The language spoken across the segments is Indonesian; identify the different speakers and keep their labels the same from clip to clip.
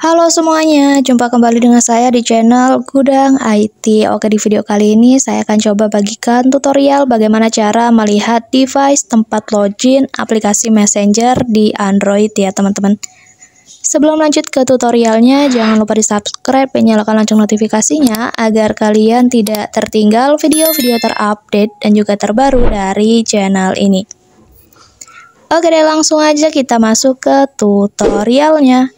Speaker 1: Halo semuanya, jumpa kembali dengan saya di channel Gudang IT. Oke, di video kali ini saya akan coba bagikan tutorial bagaimana cara melihat device tempat login aplikasi Messenger di Android ya teman-teman. Sebelum lanjut ke tutorialnya, jangan lupa di subscribe dan nyalakan lonceng notifikasinya agar kalian tidak tertinggal video-video terupdate dan juga terbaru dari channel ini. Oke langsung aja kita masuk ke tutorialnya.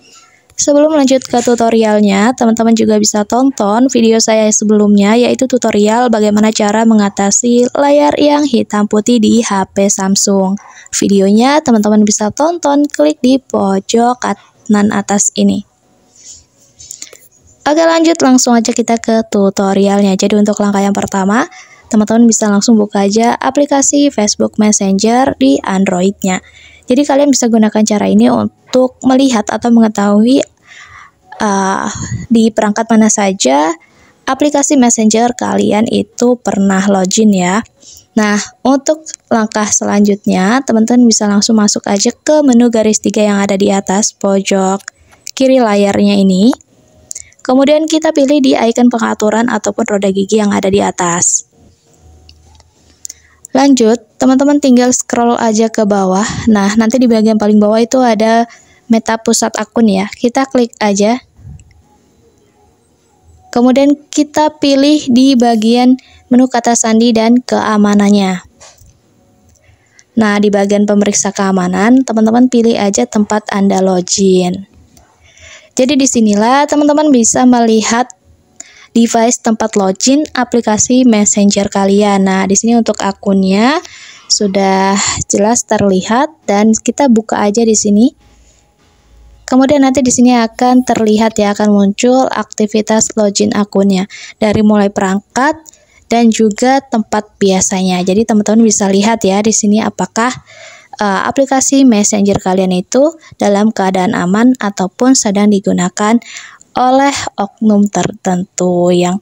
Speaker 1: Sebelum lanjut ke tutorialnya, teman-teman juga bisa tonton video saya sebelumnya yaitu tutorial bagaimana cara mengatasi layar yang hitam putih di HP Samsung. Videonya teman-teman bisa tonton klik di pojok kanan atas ini. Oke lanjut langsung aja kita ke tutorialnya. Jadi untuk langkah yang pertama, teman-teman bisa langsung buka aja aplikasi Facebook Messenger di Androidnya. nya jadi kalian bisa gunakan cara ini untuk melihat atau mengetahui uh, di perangkat mana saja aplikasi Messenger kalian itu pernah login ya. Nah, untuk langkah selanjutnya, teman-teman bisa langsung masuk aja ke menu garis tiga yang ada di atas pojok kiri layarnya ini. Kemudian kita pilih di icon pengaturan ataupun roda gigi yang ada di atas. Lanjut, teman-teman tinggal scroll aja ke bawah. Nah, nanti di bagian paling bawah itu ada meta pusat akun ya. Kita klik aja. Kemudian kita pilih di bagian menu kata sandi dan keamanannya. Nah, di bagian pemeriksa keamanan, teman-teman pilih aja tempat Anda login. Jadi disinilah teman-teman bisa melihat device tempat login aplikasi Messenger kalian. Nah, di sini untuk akunnya sudah jelas terlihat dan kita buka aja di sini. Kemudian nanti di sini akan terlihat ya akan muncul aktivitas login akunnya dari mulai perangkat dan juga tempat biasanya. Jadi teman-teman bisa lihat ya di sini apakah uh, aplikasi Messenger kalian itu dalam keadaan aman ataupun sedang digunakan oleh oknum tertentu yang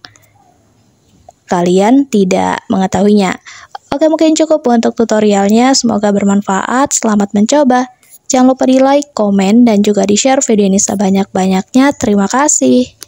Speaker 1: kalian tidak mengetahuinya. Oke, mungkin cukup untuk tutorialnya. Semoga bermanfaat. Selamat mencoba. Jangan lupa di like, komen, dan juga di share video ini sebanyak-banyaknya. Terima kasih.